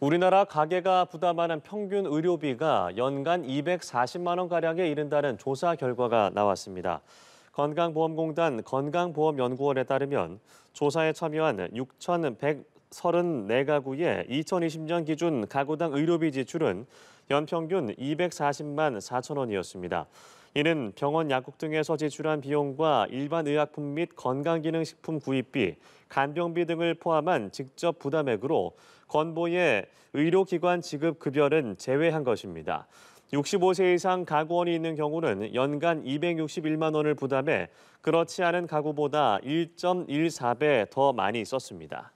우리나라 가계가 부담하는 평균 의료비가 연간 240만 원가량에 이른다는 조사 결과가 나왔습니다. 건강보험공단 건강보험연구원에 따르면 조사에 참여한 34가구의 2020년 기준 가구당 의료비 지출은 연평균 240만 4천 원이었습니다. 이는 병원 약국 등에서 지출한 비용과 일반 의약품 및 건강기능식품 구입비, 간병비 등을 포함한 직접 부담액으로 건보의 의료기관 지급 급여는 제외한 것입니다. 65세 이상 가구원이 있는 경우는 연간 261만 원을 부담해 그렇지 않은 가구보다 1.14배 더 많이 썼습니다.